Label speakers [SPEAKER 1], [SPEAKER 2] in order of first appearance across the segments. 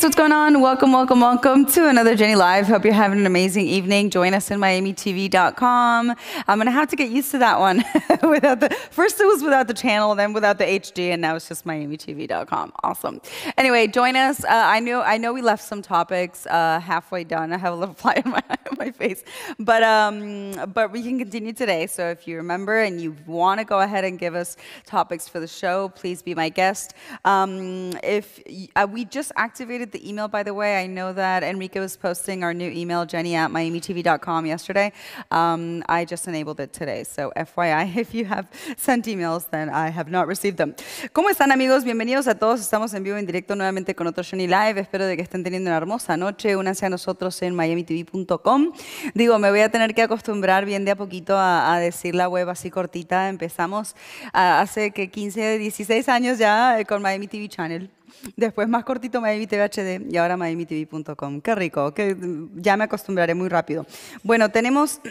[SPEAKER 1] guys, what's going on? Welcome, welcome, welcome to another Jenny Live. Hope you're having an amazing evening. Join us in MiamiTV.com. I'm going to have to get used to that one. without the First it was without the channel, then without the HD, and now it's just MiamiTV.com. Awesome. Anyway, join us. Uh, I, know, I know we left some topics uh, halfway done. I have a little fly on my, my face. But, um, but we can continue today. So if you remember and you want to go ahead and give us topics for the show, please be my guest. Um, if uh, We just activated el email, by the way. I know that Enrique was posting our new email, jenny at miamitv.com, yesterday. Um, I just enabled it today. So, FYI, if you have sent emails, then I have not received them. ¿Cómo están, amigos? Bienvenidos a todos. Estamos en vivo, en directo nuevamente con otro Jenny Live. Espero de que estén teniendo una hermosa noche. Únanse a nosotros en miamitv.com. Digo, me voy a tener que acostumbrar bien de a poquito a, decir la web así cortita. Empezamos ah, hace que 15, 16 años ya eh, con Miami TV Channel. Después más cortito Miami TV HD y ahora miamitv.com. Qué rico, que ya me acostumbraré muy rápido. Bueno, tenemos...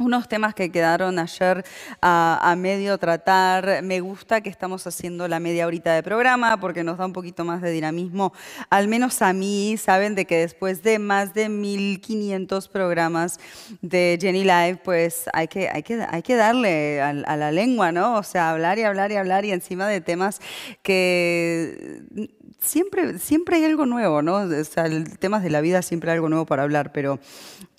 [SPEAKER 1] Unos temas que quedaron ayer a, medio tratar. Me gusta que estamos haciendo la media horita de programa porque nos da un poquito más de dinamismo. Al menos a mí, saben de que después de más de 1500 programas de Jenny Live, pues hay que, hay que, hay que darle a la lengua, ¿no? O sea, hablar y hablar y hablar y encima de temas que siempre, siempre hay algo nuevo, ¿no? O sea, el, temas de la vida siempre hay algo nuevo para hablar, pero,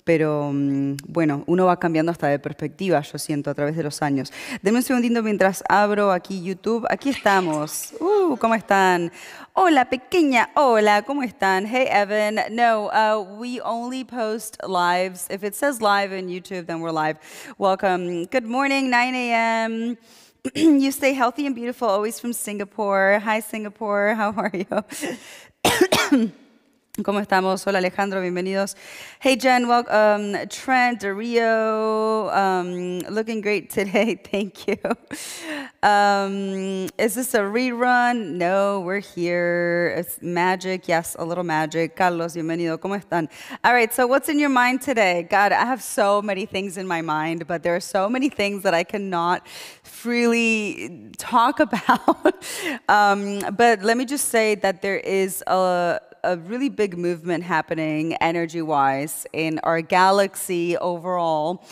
[SPEAKER 1] pero mm, bueno, uno va cambiando hasta de perspectiva, yo siento, a través de los años. Deme un segundito mientras abro aquí YouTube. Aquí estamos. Uh, ¿Cómo están? Hola, pequeña. Hola, ¿cómo están? Hey, Evan. No, uh, we only post lives. If it says live in YouTube, then we're live. Welcome. Good morning, 9 a.m. you stay healthy and beautiful always from Singapore. Hi, Singapore. How are you? ¿Cómo estamos? Hola Alejandro, bienvenidos. Hey Jen, welcome. Um, Trent, Rio, um, looking great today, thank you. Um, is this a rerun? No, we're here. It's magic, yes, a little magic. Carlos, bienvenido, ¿cómo están? All right, so what's in your mind today? God, I have so many things in my mind, but there are so many things that I cannot freely talk about. Um, but let me just say that there is a a really big movement happening energy wise in our galaxy overall.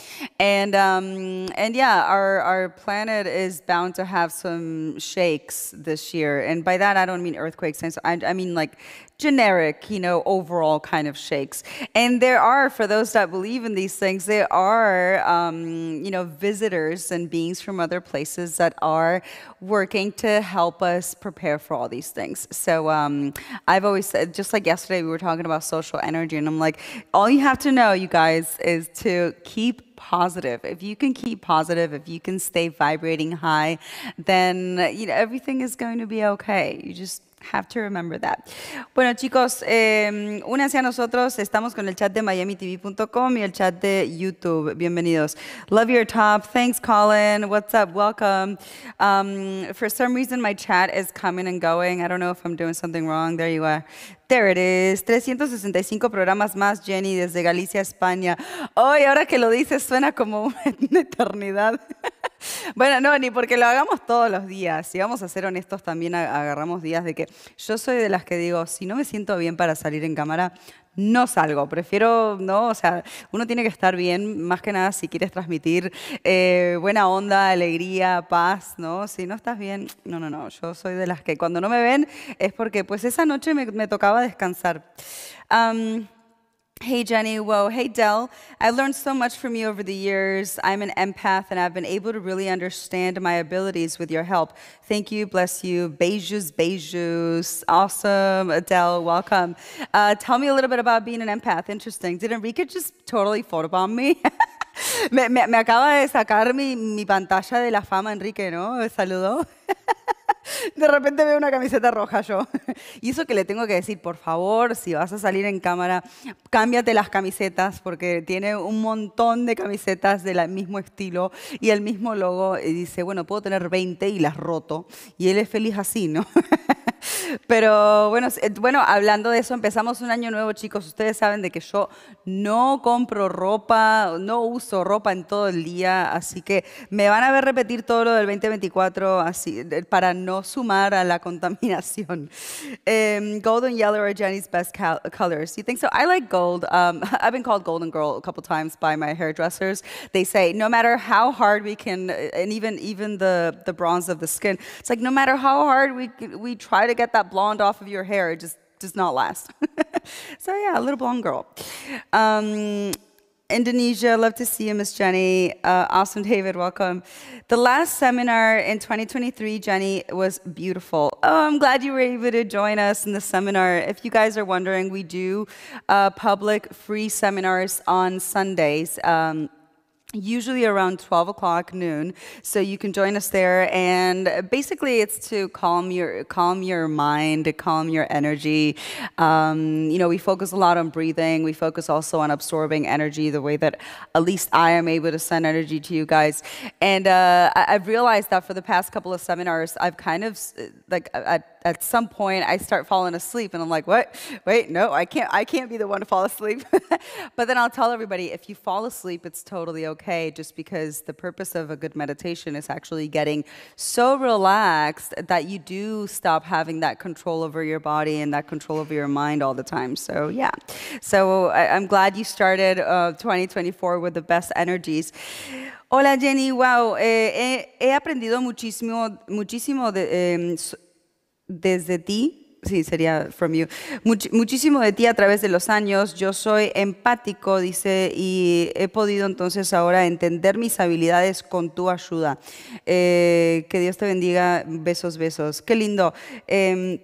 [SPEAKER 1] And, um, and yeah, our, our planet is bound to have some shakes this year. And by that, I don't mean earthquakes, I, I mean like generic, you know, overall kind of shakes. And there are, for those that believe in these things, there are, um, you know, visitors and beings from other places that are working to help us prepare for all these things. So um, I've always said, just like yesterday, we were talking about social energy, and I'm like, all you have to know, you guys, is to keep positive. If you can keep positive, if you can stay vibrating high, then you know everything is going to be okay. You just Have to remember that. Bueno, chicos, eh, a nosotros. Estamos con el chat de miamitv.com y el chat de YouTube. Bienvenidos. Love your top. Thanks, Colin. What's up? Welcome. Um, for some reason, my chat is coming and going. I don't know if I'm doing something wrong. There you are. There it is. 365 programas más, Jenny, desde Galicia, España. Hoy, ahora que lo dices, suena como una eternidad. Bueno, no, ni porque lo hagamos todos los días. Si vamos a ser honestos, también agarramos días de que yo soy de las que digo, si no me siento bien para salir en cámara, no salgo. Prefiero, no, o sea, uno tiene que estar bien, más que nada si quieres transmitir eh, buena onda, alegría, paz, ¿no? Si no estás bien, no, no, no. Yo soy de las que cuando no me ven es porque pues esa noche me, tocaba descansar. Hey Jenny, whoa, hey Dell. I learned so much from you over the years. I'm an empath and I've been able to really understand my abilities with your help. Thank you, bless you. Bejus, bejus. Awesome, Adele, welcome. Uh, tell me a little bit about being an empath. Interesting. Did Enrique just totally photobomb me? me, me, me acaba de sacar mi, mi pantalla de la fama, Enrique, ¿no? Saludo. De repente veo una camiseta roja yo. Y eso que le tengo que decir, por favor, si vas a salir en cámara, cámbiate las camisetas, porque tiene un montón de camisetas del mismo estilo y el mismo logo. Y dice, bueno, puedo tener 20 y las roto. Y él es feliz así, ¿no? Pero bueno, eh, bueno, hablando de eso, empezamos un año nuevo, chicos. Ustedes saben de que yo no compro ropa, no uso ropa en todo el día, así que me van a ver repetir todo lo del 2024 así, para no sumar a la contaminación. Um, gold and yellow are Jenny's best colors. You think so? I like gold. Um, I've been called Golden Girl a couple times by my hairdressers. They say no matter how hard we can, uh, and even even the the bronze of the skin, it's like no matter how hard we we try to get that blonde off of your hair, it just does not last. so yeah, a little blonde girl. Um, Indonesia, love to see you, Miss Jenny. Uh, awesome, David, welcome. The last seminar in 2023, Jenny, was beautiful. Oh, I'm glad you were able to join us in the seminar. If you guys are wondering, we do uh, public free seminars on Sundays. Um, usually around 12 o'clock noon so you can join us there and basically it's to calm your calm your mind calm your energy um, you know we focus a lot on breathing we focus also on absorbing energy the way that at least i am able to send energy to you guys and uh, I, have realized that for the past couple of seminars i've kind of like I, at some point I start falling asleep and I'm like, what? Wait, no, I can't I can't be the one to fall asleep. but then I'll tell everybody if you fall asleep, it's totally okay, just because the purpose of a good meditation is actually getting so relaxed that you do stop having that control over your body and that control over your mind all the time. So yeah. So I, am glad you started uh, 2024 with the best energies. Hola Jenny, wow, eh, he, eh, he aprendido muchísimo, muchísimo de, eh, desde ti, sí, sería from you, muchísimo de ti a través de los años, yo soy empático, dice, y he podido entonces ahora entender mis habilidades con tu ayuda. Eh, que Dios te bendiga, besos, besos. Qué lindo. Em,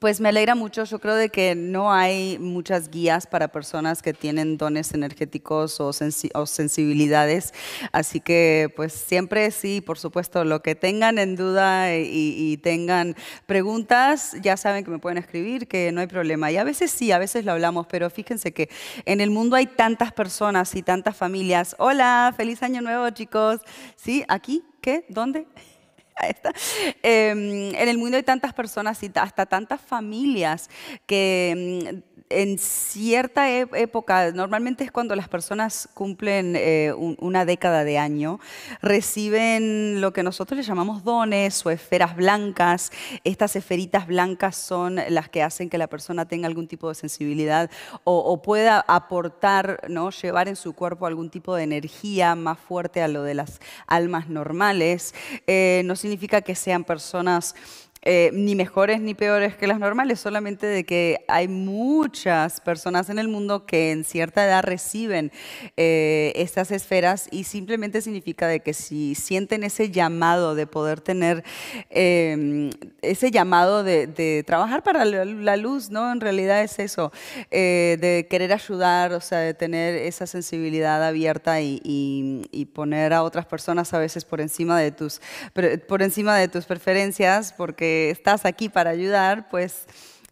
[SPEAKER 1] pues me alegra mucho, yo creo de que no hay muchas guías para personas que tienen dones energéticos o, sensibilidades, así que pues siempre sí, por supuesto, lo que tengan en duda y, y, tengan preguntas, ya saben que me pueden escribir, que no hay problema. Y a veces sí, a veces lo hablamos, pero fíjense que en el mundo hay tantas personas y tantas familias. Hola, feliz año nuevo chicos. ¿Sí? ¿Aquí? ¿Qué? ¿Dónde? Em, en el mundo hay tantas personas y hasta tantas familias que mm, en cierta época, normalmente es cuando las personas cumplen eh, una década de año, reciben lo que nosotros le llamamos dones o esferas blancas. Estas esferitas blancas son las que hacen que la persona tenga algún tipo de sensibilidad o, pueda aportar, ¿no? llevar en su cuerpo algún tipo de energía más fuerte a lo de las almas normales. Eh, no significa que sean personas eh, ni mejores ni peores que las normales, solamente de que hay muchas personas en el mundo que en cierta edad reciben eh, estas esferas y simplemente significa de que si sienten ese llamado de poder tener em, ese llamado de, trabajar para la luz, ¿no? En realidad es eso, eh, de querer ayudar, o sea, de tener esa sensibilidad abierta y, poner a otras personas a veces por encima de tus, por encima de tus preferencias, porque estás aquí para ayudar, pues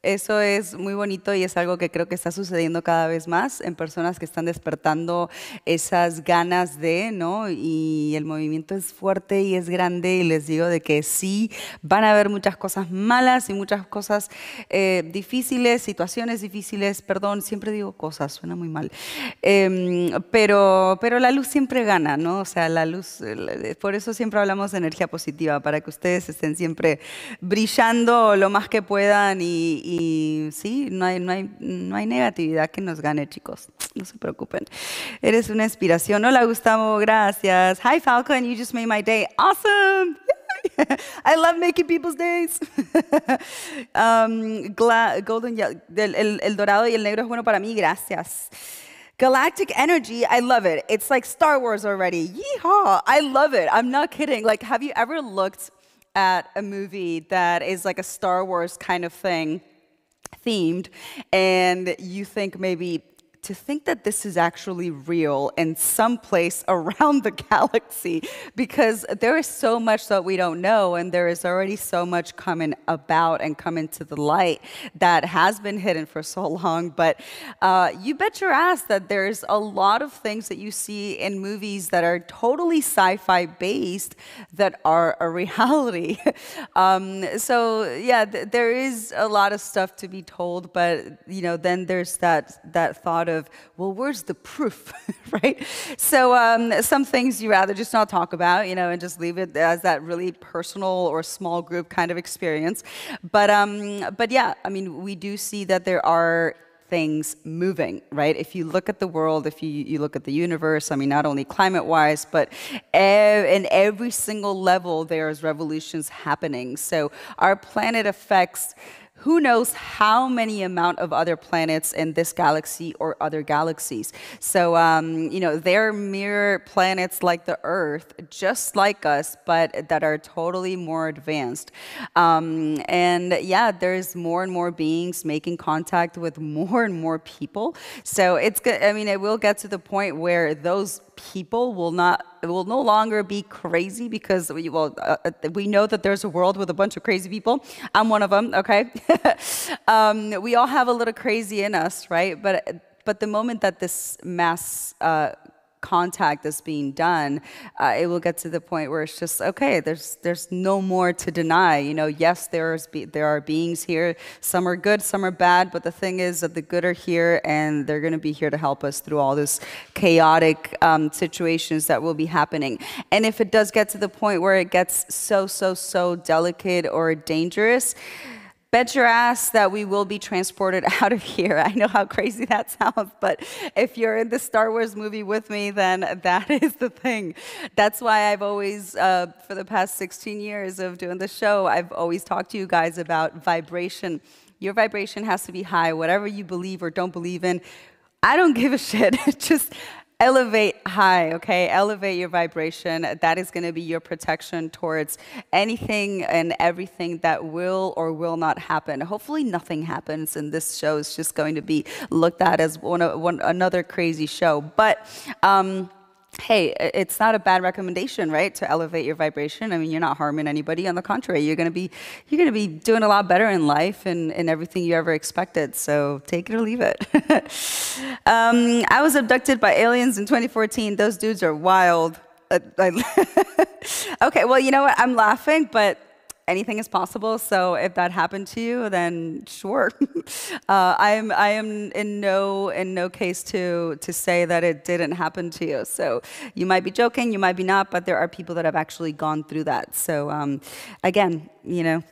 [SPEAKER 1] eso es muy bonito y es algo que creo que está sucediendo cada vez más en personas que están despertando esas ganas de, ¿no? Y el movimiento es fuerte y es grande y les digo de que sí, van a haber muchas cosas malas y muchas cosas eh, difíciles, situaciones difíciles, perdón, siempre digo cosas, suena muy mal. Em, pero, pero la luz siempre gana, ¿no? O sea, la luz, eh, por eso siempre hablamos de energía positiva, para que ustedes estén siempre brillando lo más que puedan y y sí, no hay, no, hay, negatividad que nos gane, chicos. No se preocupen. Eres una inspiración. Hola, Gustavo. Gracias. Hi, Falcon. You just made my day. Awesome. I love making people's days. Um, golden, el, el dorado y el negro es bueno para mí. Gracias. Galactic energy, I love it. It's like Star Wars already. Yeehaw! I love it. I'm not kidding. Like, have you ever looked at a movie that is like a Star Wars kind of thing? themed and you think maybe to think that this is actually real in some place around the galaxy because there is so much that we don't know and there is already so much coming about and coming to the light that has been hidden for so long. But uh, you bet your ass that there's a lot of things that you see in movies that are totally sci-fi based that are a reality. um, so yeah, th there is a lot of stuff to be told, but you know, then there's that that thought of, well, where's the proof, right? So um, some things you rather just not talk about, you know, and just leave it as that really personal or small group kind of experience. But um, but yeah, I mean, we do see that there are things moving, right? If you look at the world, if you, you look at the universe, I mean, not only climate wise, but ev- in every single level, there's revolutions happening. So our planet affects who knows how many amount of other planets in this galaxy or other galaxies. So, um, you know, they're mirror planets like the Earth, just like us, but that are totally more advanced. Um, and yeah, there's more and more beings making contact with more and more people. So it's good. I mean, it will get to the point where those people will not will no longer be crazy because we, well, uh, uh, we know that there's a world with a bunch of crazy people. I'm one of them, okay? um, we all have a little crazy in us, right? But but the moment that this mass uh, contact that's being done, uh, it will get to the point where it's just okay. There's there's no more to deny. You know, yes, there's be, there are beings here. Some are good, some are bad. But the thing is that the good are here, and they're going to be here to help us through all this chaotic um, situations that will be happening. And if it does get to the point where it gets so so so delicate or dangerous bet your ass that we will be transported out of here. I know how crazy that sounds, but if you're in the Star Wars movie with me, then that is the thing. That's why I've always, uh, for the past 16 years of doing the show, I've always talked to you guys about vibration. Your vibration has to be high, whatever you believe or don't believe in. I don't give a shit. Just elevate high, okay? Elevate your vibration. That is going to be your protection towards anything and everything that will or will not happen. Hopefully, nothing happens, and this show is just going to be looked at as one, one another crazy show. But um, hey, it's not a bad recommendation, right? To elevate your vibration. I mean, you're not harming anybody. On the contrary, you're gonna be you're gonna be doing a lot better in life and, in everything you ever expected. So take it or leave it. um, I was abducted by aliens in 2014. Those dudes are wild. Uh, okay, well, you know what? I'm laughing, but anything is possible. So if that happened to you, then sure. uh, I am I am in no in no case to to say that it didn't happen to you. So you might be joking, you might be not, but there are people that have actually gone through that. So um, again, you know.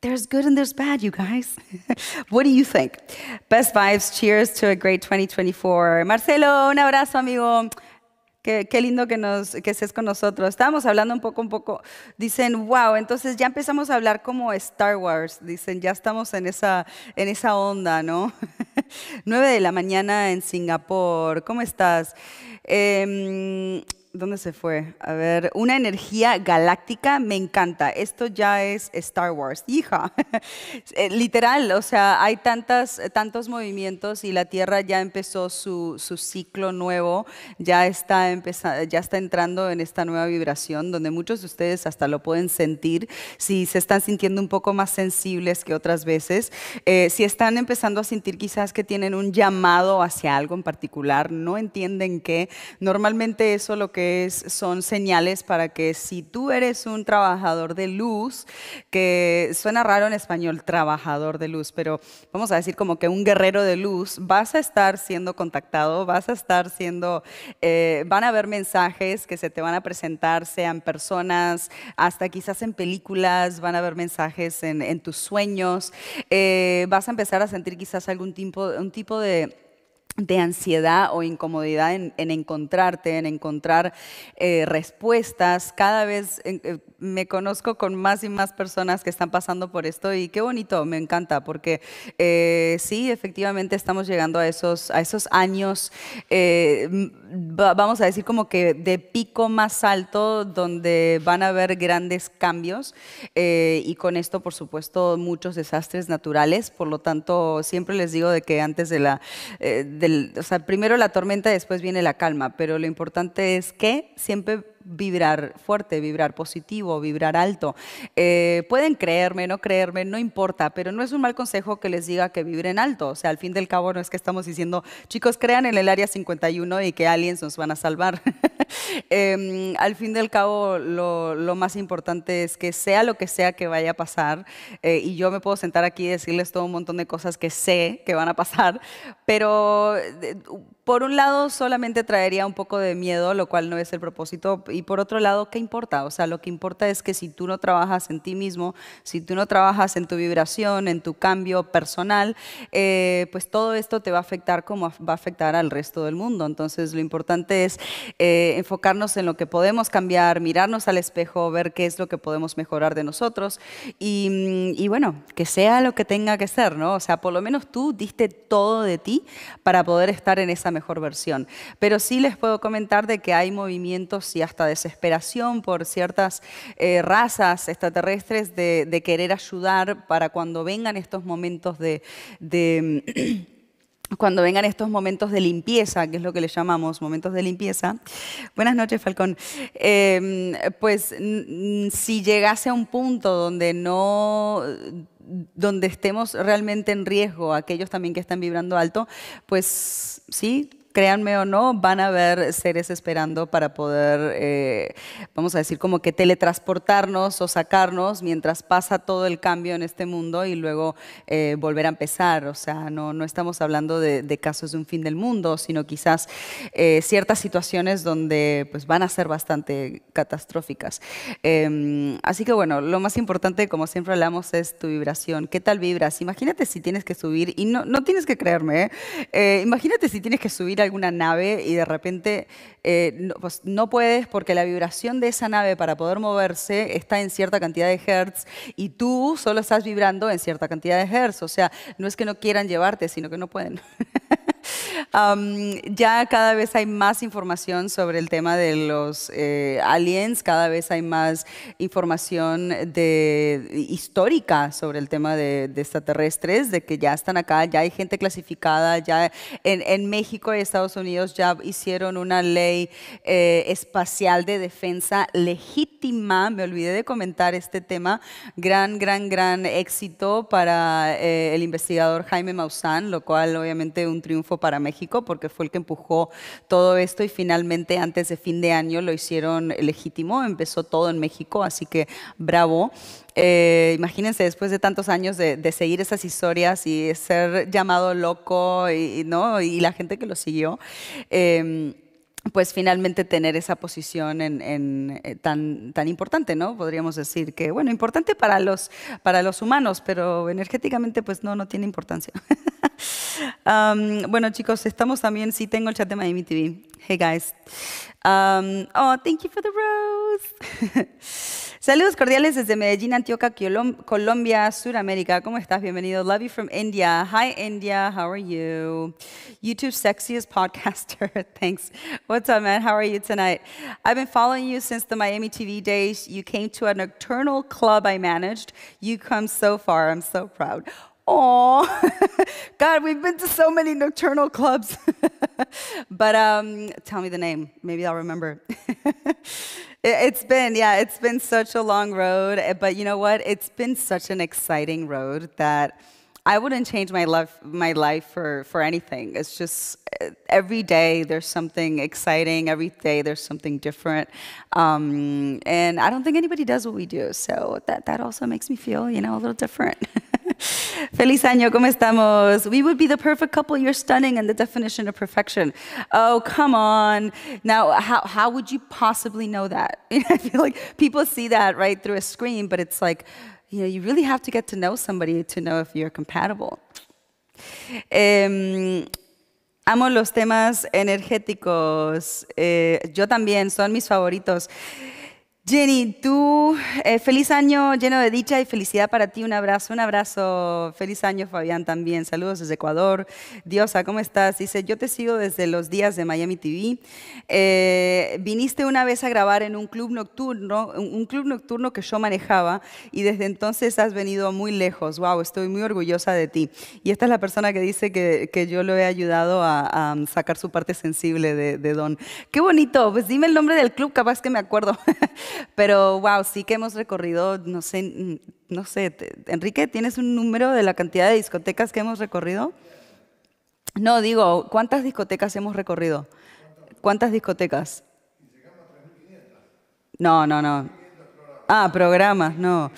[SPEAKER 1] There's good and there's bad, you guys. what do you think? Best vibes. Cheers to a great 2024. Marcelo, un abrazo, amigo. Qué, lindo que, que estés con nosotros. Estábamos hablando un poco, un poco, dicen, wow, entonces ya empezamos a hablar como Star Wars, dicen, ya estamos en esa, en esa onda, ¿no? Nueve de la mañana en Singapur, ¿cómo estás? Eh, ¿Dónde se fue? A ver, una energía galáctica, me encanta. Esto ya es Star Wars, hija. Eh, literal, o sea, hay tantas, tantos movimientos y la Tierra ya empezó su, ciclo nuevo, ya está, ya está entrando en esta nueva vibración donde muchos de ustedes hasta lo pueden sentir, si se están sintiendo un poco más sensibles que otras veces, eh, si están empezando a sentir quizás que tienen un llamado hacia algo en particular, no entienden qué, normalmente eso lo que son señales para que si tú eres un trabajador de luz, que suena raro en español, trabajador de luz, pero vamos a decir como que un guerrero de luz, vas a estar siendo contactado, vas a estar siendo, eh, van a haber mensajes que se te van a presentar, sean personas, hasta quizás en películas, van a haber mensajes en, tus sueños, eh, vas a empezar a sentir quizás algún tipo, un tipo de de ansiedad o incomodidad en, encontrarte, en encontrar eh, respuestas. Cada vez eh, me conozco con más y más personas que están pasando por esto y qué bonito, me encanta, porque eh, sí, efectivamente estamos llegando a esos, a esos años, vamos a decir como que de pico más alto, donde van a haber grandes cambios y con esto, por supuesto, muchos desastres naturales. Por lo tanto, siempre les digo de que antes de la... De o sea, primero la tormenta, y después viene la calma, pero lo importante es que siempre vibrar fuerte, vibrar positivo, vibrar alto. Eh, pueden creerme, no creerme, no importa, pero no es un mal consejo que les diga que vibren alto. O sea, al fin del cabo no es que estamos diciendo, chicos, crean en el área 51 y que aliens nos van a salvar. Em, al fin del cabo, lo, más importante es que sea lo que sea que vaya a pasar, eh, y yo me puedo sentar aquí y decirles todo un montón de cosas que sé que van a pasar, pero eh, por un lado solamente traería un poco de miedo, lo cual no es el propósito y por otro lado, ¿qué importa? O sea, lo que importa es que si tú no trabajas en ti mismo, si tú no trabajas en tu vibración, en tu cambio personal, eh, pues todo esto te va a afectar como va a afectar al resto del mundo. Entonces, lo importante es eh, enfocarnos en lo que podemos cambiar, mirarnos al espejo, ver qué es lo que podemos mejorar de nosotros mm, y bueno, que sea lo que tenga que ser, ¿no? O sea, por lo menos tú diste todo de ti para poder estar en esa mejor versión. Pero sí les puedo comentar de que hay movimientos y hasta desesperación por ciertas eh, razas extraterrestres de, querer ayudar para cuando vengan estos momentos de, mm, cuando vengan estos momentos de limpieza, que es lo que le llamamos momentos de limpieza. Buenas noches, Falcón. Eh, mm, pues mm, si llegase a un punto donde no donde estemos realmente en riesgo, aquellos también que están vibrando alto, pues sí, créanme o no, van a ver seres esperando para poder, eh, vamos a decir, como que teletransportarnos o sacarnos mientras pasa todo el cambio en este mundo y luego eh, volver a empezar. O sea, no, estamos hablando de, casos de un fin del mundo, sino quizás eh, ciertas situaciones donde pues, van a ser bastante catastróficas. Em, así que bueno, lo más importante, como siempre hablamos, es tu vibración. ¿Qué tal vibras? Imagínate si tienes que subir, y no, no tienes que creerme, imagínate si tienes que subir alguna nave y de repente eh, no, pues, no, puedes porque la vibración de esa nave para poder moverse está en cierta cantidad de hertz y tú solo estás vibrando en cierta cantidad de hertz. O sea, no es que no quieran llevarte, sino que no pueden. ya cada vez hay más información sobre el tema de los eh, aliens, cada vez hay más información histórica sobre el tema de, extraterrestres, de que ya están acá, ya hay gente clasificada, ya en, México y Estados Unidos ya hicieron una ley eh, espacial de defensa legítima, me olvidé de comentar este tema, gran, gran, gran éxito para eh, el investigador Jaime Maussan, lo cual obviamente un triunfo para México, porque fue el que empujó todo esto y finalmente antes de fin de año lo hicieron legítimo, empezó todo en México, así que bravo. Eh, imagínense, después de tantos años de, seguir esas historias y ser llamado loco y, ¿no? y la gente que lo siguió. Em, pues finalmente tener esa posición en, eh, tan, tan importante, ¿no? Podríamos decir que, bueno, importante para los, para los humanos, pero energéticamente pues no, no tiene importancia. bueno, chicos, estamos también, sí tengo el chat de Miami TV. Hey guys. oh, thank you for the rose. Saludos cordiales desde Medellín, Antioquia, Colombia, Sudamérica. ¿Cómo estás? Bienvenido. Love you from India. Hi, India. How are you? YouTube sexiest podcaster. Thanks. What's up, man? How are you tonight? I've been following you since the Miami TV days. You came to a nocturnal club I managed. You come so far. I'm so proud. Oh, God, we've been to so many nocturnal clubs. but um, tell me the name. Maybe I'll remember. it's been, yeah, it's been such a long road. Eh, but you know what? It's been such an exciting road that I wouldn't change my my life for for anything. It's just eh, every day there's something exciting. Every day there's something different, um, and I don't think anybody does what we do. So that that also makes me feel you know a little different. Feliz año, ¿cómo estamos? We would be the perfect couple. You're stunning and the definition of perfection. Oh, come on. Now, how, how would you possibly know that? I feel like people see that right through a screen, but it's like, you know, you really have to get to know somebody to know if you're compatible. amo los temas energéticos. Eh, yo también, son mis favoritos. Jenny, tú, eh, feliz año lleno de dicha y felicidad para ti. Un abrazo, un abrazo. Feliz año, Fabián, también. Saludos desde Ecuador. Diosa, ¿cómo estás? Dice, yo te sigo desde los días de Miami TV. Eh, viniste una vez a grabar en un club nocturno, un club nocturno que yo manejaba y desde entonces has venido muy lejos. Wow, estoy muy orgullosa de ti. Y esta es la persona que dice que, yo lo he ayudado a, sacar su parte sensible de, de Don. Qué bonito. Pues dime el nombre del club, capaz que me acuerdo. Pero wow, sí que hemos recorrido, no sé, no sé, Enrique, ¿tienes un número de la cantidad de discotecas que hemos recorrido? No, digo, ¿cuántas discotecas hemos recorrido? ¿Cuántas discotecas? No, no, no. Ah, programas, no.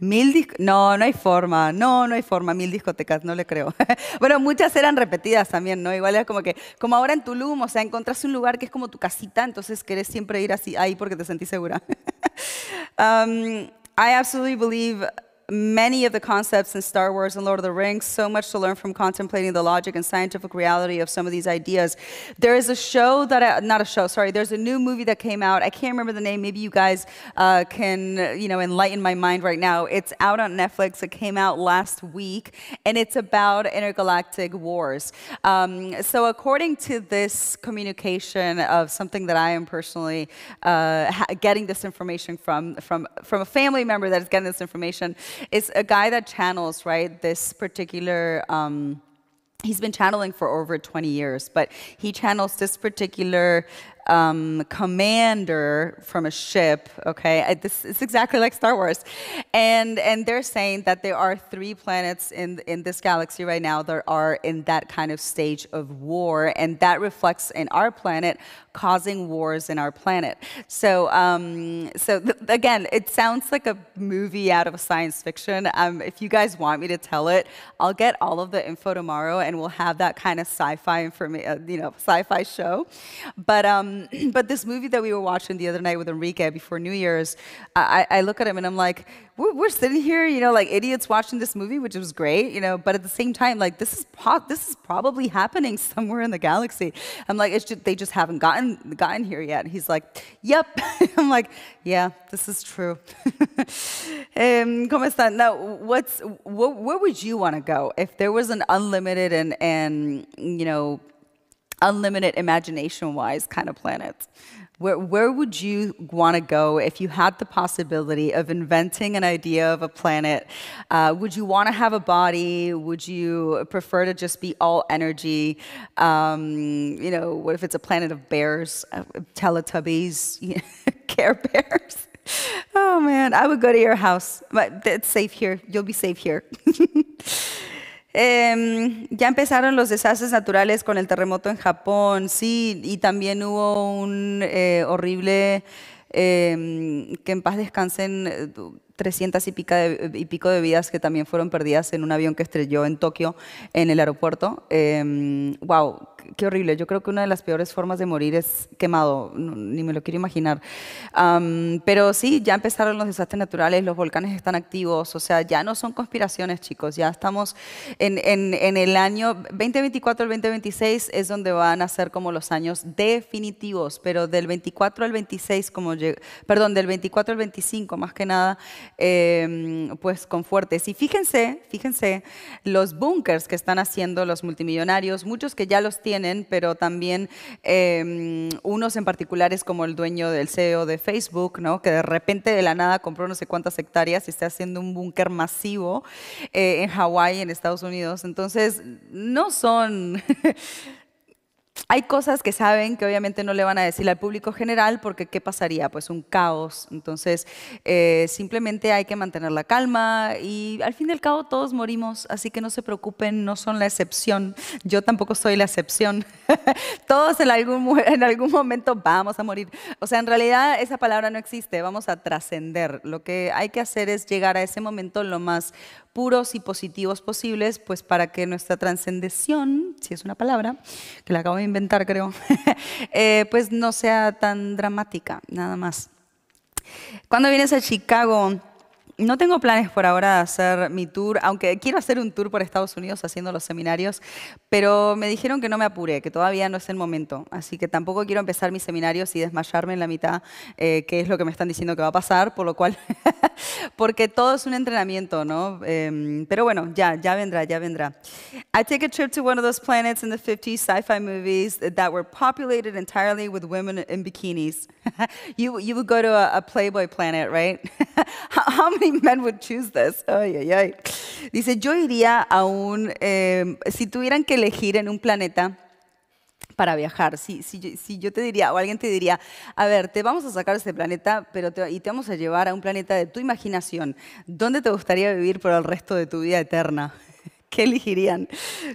[SPEAKER 1] Mil No, no hay forma. No, no hay forma. Mil discotecas, no le creo. bueno, muchas eran repetidas también, ¿no? Igual es como que, como ahora en Tulum, o sea, encontraste un lugar que es como tu casita, entonces querés siempre ir así ahí porque te sentís segura. um, I absolutely believe many of the concepts in Star Wars and Lord of the Rings, so much to learn from contemplating the logic and scientific reality of some of these ideas. There is a show that, I, not a show, sorry, there's a new movie that came out. I can't remember the name. Maybe you guys uh, can, you know, enlighten my mind right now. It's out on Netflix. It came out last week, and it's about intergalactic wars. Um, so, according to this communication of something that I am personally uh, getting this information from, from, from a family member that is getting this information, it's a guy that channels, right, this particular. Um, he's been channeling for over 20 years, but he channels this particular um, commander from a ship. Okay, I, this is exactly like Star Wars, and and they're saying that there are three planets in in this galaxy right now that are in that kind of stage of war, and that reflects in our planet, causing wars in our planet. So um, so again, it sounds like a movie out of science fiction. Um, if you guys want me to tell it, I'll get all of the info tomorrow, and we'll have that kind of sci-fi informa- uh, you know, sci-fi show. But um, but this movie that we were watching the other night with Enrique before New Year's, I, I look at him and I'm like, we're, we're, sitting here, you know, like idiots watching this movie, which was great, you know. But at the same time, like this is po- this is probably happening somewhere in the galaxy. I'm like, just, they just haven't gotten gotten here yet. He's like, yep. I'm like, yeah, this is true. um, ¿Cómo están? Now, what's where would you want to go if there was an unlimited and and you know unlimited imagination-wise kind of planet. Where, where would you want to go if you had the possibility of inventing an idea of a planet? Uh, would you want to have a body? Would you prefer to just be all energy? Um, you know, what if it's a planet of bears, uh, Teletubbies, Care Bears? Oh man, I would go to your house, but it's safe here. You'll be safe here. Em, ya empezaron los desastres naturales con el terremoto en Japón, sí, y también hubo un eh, horrible, em, que en paz descansen eh, 300 y, y, pico de vidas que también fueron perdidas en un avión que estrelló en Tokio en el aeropuerto. Eh, em, ¡Wow! Qué horrible. Yo creo que una de las peores formas de morir es quemado. ni me lo quiero imaginar. pero sí, ya empezaron los desastres naturales, los volcanes están activos. O sea, ya no son conspiraciones, chicos. Ya estamos en, el año 2024 al 2026 es donde van a ser como los años definitivos. Pero del 24 al 26, como perdón, del 24 al 25 más que nada, Em, pues con fuertes. Y fíjense, fíjense, los bunkers que están haciendo los multimillonarios, muchos que ya los tienen, pero también em, unos en particulares como el dueño del CEO de Facebook, ¿no? que de repente de la nada compró no sé cuántas hectáreas y está haciendo un búnker masivo eh, en Hawái, en Estados Unidos. Entonces, no son... hay cosas que saben que obviamente no le van a decir al público general porque ¿qué pasaría? Pues un caos. Entonces, eh, simplemente hay que mantener la calma y al fin y al cabo todos morimos, así que no se preocupen, no son la excepción. Yo tampoco soy la excepción. todos en algún, en algún momento vamos a morir. O sea, en realidad esa palabra no existe, vamos a trascender. Lo que hay que hacer es llegar a ese momento lo más puros y positivos posibles, pues para que nuestra trascendencia si es una palabra, que la acabo de inventar creo, eh, pues no sea tan dramática, nada más. Cuando vienes a Chicago, no tengo planes por ahora de hacer mi tour, aunque quiero hacer un tour por Estados Unidos haciendo los seminarios, pero me dijeron que no me apure, que todavía no es el momento. Así que tampoco quiero empezar mis seminarios y desmayarme en la mitad, eh, que es lo que me están diciendo que va a pasar, por lo cual, porque todo es un entrenamiento, ¿no? Em, pero bueno, ya, ya vendrá, ya vendrá. I take a trip to one of those planets in the 50s sci-fi movies that were populated entirely with women in bikinis. you, you would go to a, Playboy planet, right? how many Dice, yo iría a un, em, si tuvieran que elegir en un planeta para viajar, si, si, yo te diría, o alguien te diría, a ver, te vamos a sacar de este planeta pero y te vamos a llevar a un planeta de tu imaginación, ¿dónde te gustaría vivir por el resto de tu vida eterna? ¿Qué elegirían?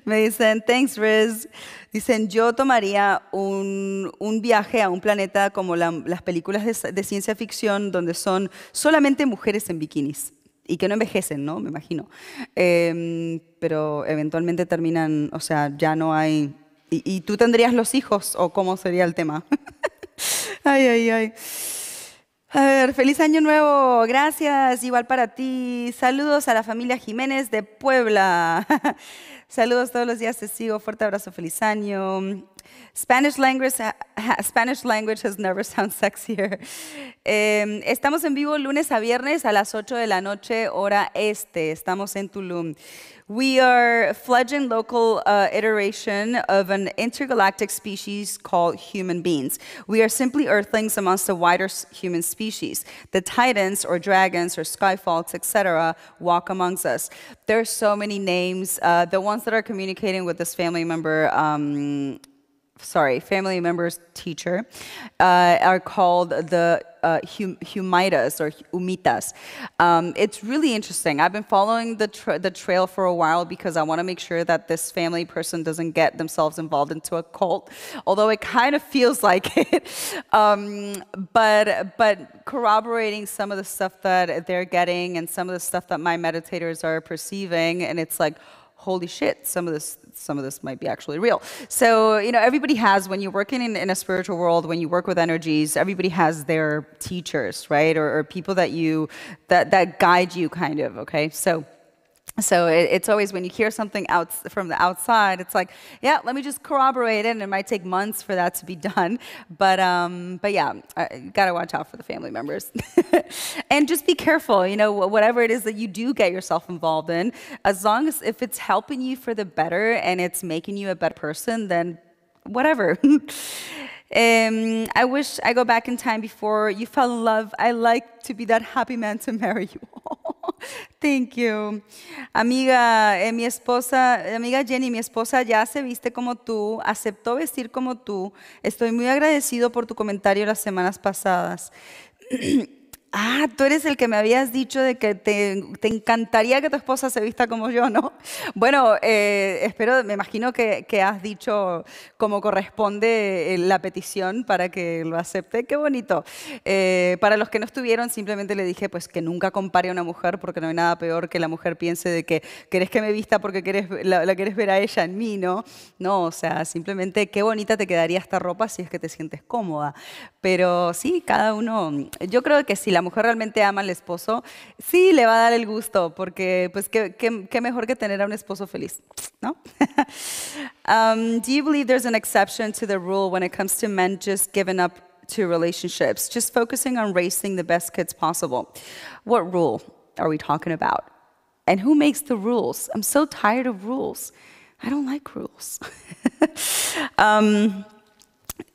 [SPEAKER 1] Me dicen, thanks, Riz. Dicen, yo tomaría un, viaje a un planeta como las películas de, ciencia ficción, donde son solamente mujeres en bikinis y que no envejecen, ¿no? Me imagino. Em, pero eventualmente terminan, o sea, ya no hay... ¿Y, ¿Y, tú tendrías los hijos o cómo sería el tema? ay, ay, ay. A ver, feliz año nuevo, gracias, igual para ti. Saludos a la familia Jiménez de Puebla. Saludos todos los días, te sigo. Fuerte abrazo, feliz año. Spanish language, Spanish language has never sound sexier. Em, estamos en vivo lunes a viernes a las 8 de la noche, hora este. Estamos en Tulum. We are fledgling local uh, iteration of an intergalactic species called human beings. We are simply earthlings amongst the wider human species. The titans, or dragons, or skyfalks, etc., walk amongst us. There are so many names. Uh, the ones that are communicating with this family member. Um, sorry, family member's teacher, uh, are called the uh, hum humitas or humitas. Um, it's really interesting. I've been following the, tra the trail for a while because I want to make sure that this family person doesn't get themselves involved into a cult, although it kind of feels like it. um, but, but corroborating some of the stuff that they're getting and some of the stuff that my meditators are perceiving, and it's like, holy shit, some of this, some of this might be actually real. So, you know, everybody has, when you're working in, in a spiritual world, when you work with energies, everybody has their teachers, right? Or, or people that you, that, that guide you kind of, okay? So, so it, it's always when you hear something out from the outside, it's like, yeah, let me just corroborate it, and it might take months for that to be done. But um, but yeah, gotta watch out for the family members, and just be careful. You know, whatever it is that you do get yourself involved in, as long as if it's helping you for the better and it's making you a better person, then whatever. Um, I wish I go back in time before you fell in love. I like to be that happy man to marry you. Thank you. Amiga, eh, mi esposa, amiga Jenny, mi esposa ya se viste como tú, aceptó vestir como tú. Estoy muy agradecido por tu comentario las semanas pasadas. ah, tú eres el que me habías dicho de que te, encantaría que tu esposa se vista como yo, ¿no? Bueno, eh, espero, me imagino que, has dicho como corresponde eh, la petición para que lo acepte. Qué bonito. Eh, para los que no estuvieron, simplemente le dije pues que nunca compare a una mujer porque no hay nada peor que la mujer piense de que querés que me vista porque la, la querés ver a ella en mí, ¿no? No, o sea, simplemente qué bonita te quedaría esta ropa si es que te sientes cómoda. Pero sí, cada uno, yo creo que si la mujer realmente ama al esposo, sí le va a dar el gusto, porque pues qué, qué, qué mejor que tener a un esposo feliz, ¿no? um, do you believe there's an exception to the rule when it comes to men just giving up to relationships, just focusing on raising the best kids possible? What rule are we talking about? And who makes the rules? I'm so tired of rules. I don't like rules. um,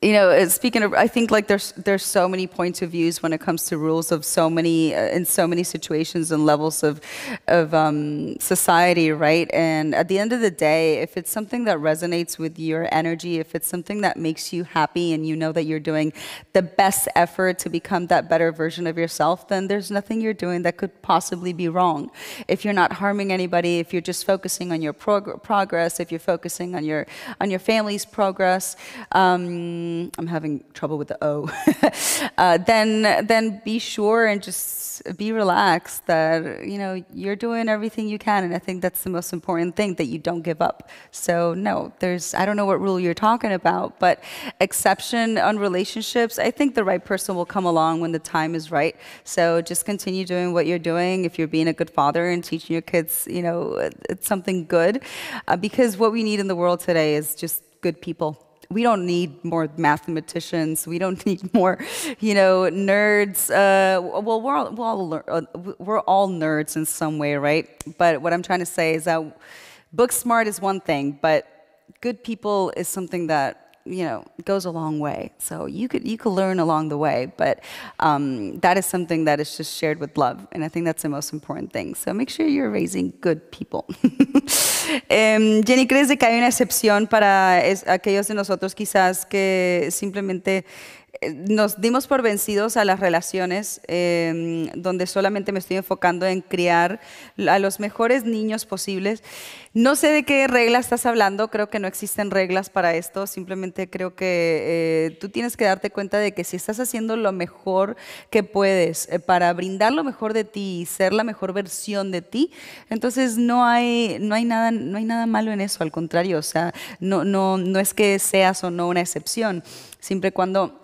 [SPEAKER 1] you know, uh, speaking of, I think like there's there's so many points of views when it comes to rules of so many uh, in so many situations and levels of of um, society, right? And at the end of the day, if it's something that resonates with your energy, if it's something that makes you happy, and you know that you're doing the best effort to become that better version of yourself, then there's nothing you're doing that could possibly be wrong. If you're not harming anybody, if you're just focusing on your prog progress, if you're focusing on your on your family's progress. Um, I'm having trouble with the O, uh, then, then be sure and just be relaxed that, you know, you're doing everything you can. And I think that's the most important thing, that you don't give up. So no, there's, I don't know what rule you're talking about, but exception on relationships, I think the right person will come along when the time is right. So just continue doing what you're doing. If you're being a good father and teaching your kids, you know, it's something good. Uh, because what we need in the world today is just good people we don't need more mathematicians. We don't need more, you know, nerds. Uh, well, we're all, we're all, uh, we're all nerds in some way, right? But what I'm trying to say is that book smart is one thing, but good people is something that you know goes a long way. So you could you could learn along the way, but um, that is something that is just shared with love, and I think that's the most important thing. So make sure you're raising good people. Em, Jenny, ¿crees que hay una excepción para aquellos de nosotros quizás que simplemente eh, nos dimos por vencidos a las relaciones em, donde solamente me estoy enfocando en criar a los mejores niños posibles. No sé de qué regla estás hablando, creo que no existen reglas para esto, simplemente creo que eh, tú tienes que darte cuenta de que si estás haciendo lo mejor que puedes eh, para brindar lo mejor de ti y ser la mejor versión de ti, entonces no hay, no hay, nada, no hay nada malo en eso, al contrario, o sea, no, no, no es que seas o no una excepción, siempre cuando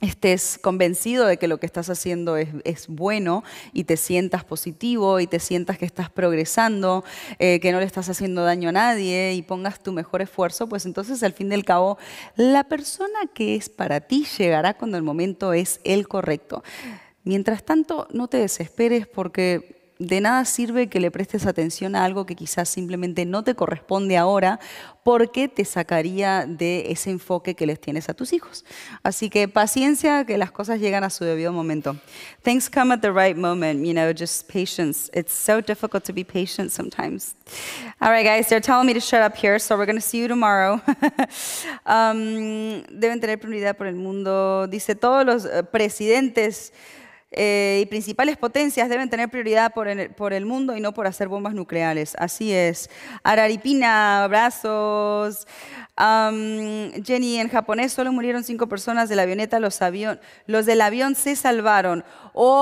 [SPEAKER 1] estés convencido de que lo que estás haciendo es, bueno y te sientas positivo y te sientas que estás progresando, eh, que no le estás haciendo daño a nadie y pongas tu mejor esfuerzo, pues entonces al fin del cabo la persona que es para ti llegará cuando el momento es el correcto. Mientras tanto, no te desesperes porque de nada sirve que le prestes atención a algo que quizás simplemente no te corresponde ahora porque te sacaría de ese enfoque que les tienes a tus hijos. Así que paciencia, que las cosas llegan a su debido momento. Things come at the right moment, you know, just patience. It's so difficult to be patient sometimes. All right, guys, they're telling me to shut up here, so we're going to see you tomorrow. um, deben tener prioridad por el mundo. Dice todos los eh, presidentes eh, y principales potencias deben tener prioridad por el, mundo y no por hacer bombas nucleares. Así es. Araripina, abrazos. Jenny, en japonés solo murieron cinco personas de la avioneta, los, avión, los del avión se salvaron.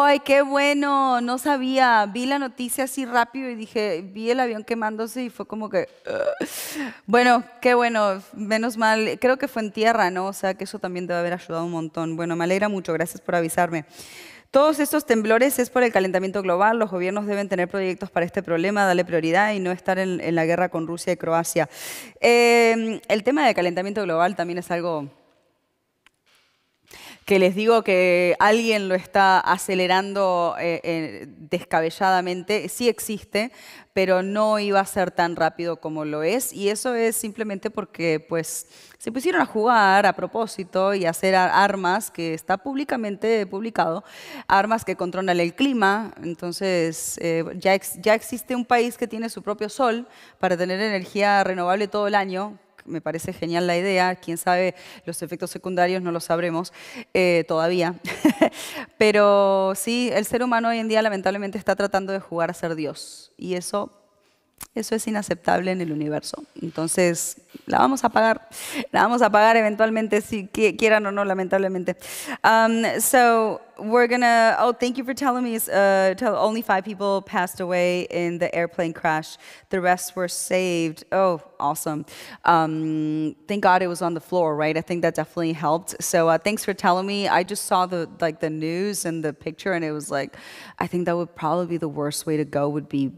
[SPEAKER 1] ¡Ay, qué bueno! No sabía, vi la noticia así rápido y dije, vi el avión quemándose y fue como que... Bueno, qué bueno, menos mal, creo que fue en tierra, ¿no? O sea, que eso también debe haber ayudado un montón. Bueno, me alegra mucho, gracias por avisarme. Todos estos temblores es por el calentamiento global. Los gobiernos deben tener proyectos para este problema, darle prioridad y no estar en, la guerra con Rusia y Croacia. Eh, el tema del calentamiento global también es algo que les digo que alguien lo está acelerando eh, eh, descabelladamente, sí existe, pero no iba a ser tan rápido como lo es. Y eso es simplemente porque pues, se pusieron a jugar a propósito y a hacer armas, que está públicamente publicado, armas que controlan el clima. Entonces, eh, ya, ya existe un país que tiene su propio sol para tener energía renovable todo el año me parece genial la idea. Quién sabe los efectos secundarios, no lo sabremos eh, todavía. Pero sí, el ser humano hoy en día lamentablemente está tratando de jugar a ser Dios. Y eso Eso es inaceptable en el universo. Entonces, la vamos a pagar. La vamos a pagar eventualmente, si quieran o no, lamentablemente. Um, so, we're gonna. Oh, thank you for telling me. Uh, tell only five people passed away in the airplane crash. The rest were saved. Oh, awesome. Um, thank God it was on the floor, right? I think that definitely helped. So, uh, thanks for telling me. I just saw the like the news and the picture, and it was like, I think that would probably be the worst way to go. Would be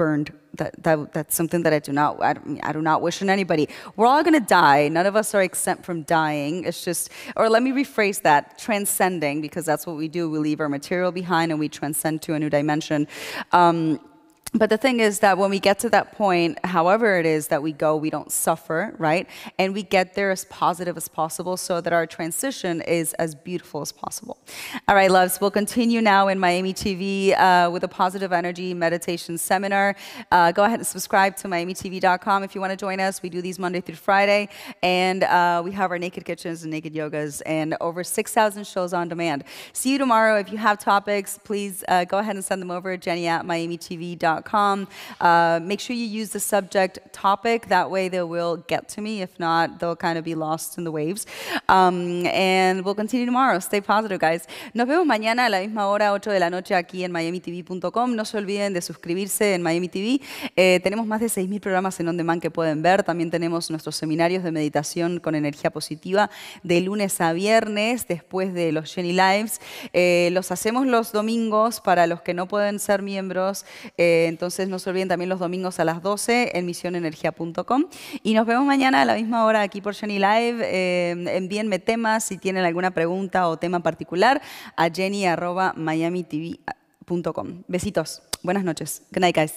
[SPEAKER 1] burned. That, that, that's something that I do not I, I do not wish on anybody. We're all gonna die. None of us are exempt from dying. It's just, or let me rephrase that: transcending, because that's what we do. We leave our material behind and we transcend to a new dimension. Um, but the thing is that when we get to that point, however it is that we go, we don't suffer, right? And we get there as positive as possible so that our transition is as beautiful as possible. All right, loves, we'll continue now in Miami TV uh, with a positive energy meditation seminar. Uh, go ahead and subscribe to MiamiTV.com if you want to join us. We do these Monday through Friday, and uh, we have our naked kitchens and naked yogas and over 6,000 shows on demand. See you tomorrow. If you have topics, please uh, go ahead and send them over, jenny at MiamiTV.com. Uh, make sure you use the subject topic. That way they will get to me. If not, they'll kind of be lost in the waves. Um, and we'll continue tomorrow. Stay positive, guys. Nos vemos mañana a la misma hora, 8 de la noche, aquí en miamitv.com. No se olviden de suscribirse en Miami TV. Eh, tenemos más de 6.000 programas en On Demand que pueden ver. También tenemos nuestros seminarios de meditación con energía positiva de lunes a viernes, después de los Jenny Lives. Eh, los hacemos los domingos para los que no pueden ser miembros. Eh, entonces no se olviden también los domingos a las 12 en misionenergia.com. Y nos vemos mañana a la misma hora aquí por Jenny Live. Eh, envíenme temas si tienen alguna pregunta o tema particular a jenny.miamitv.com. Besitos. Buenas noches. Good night, guys.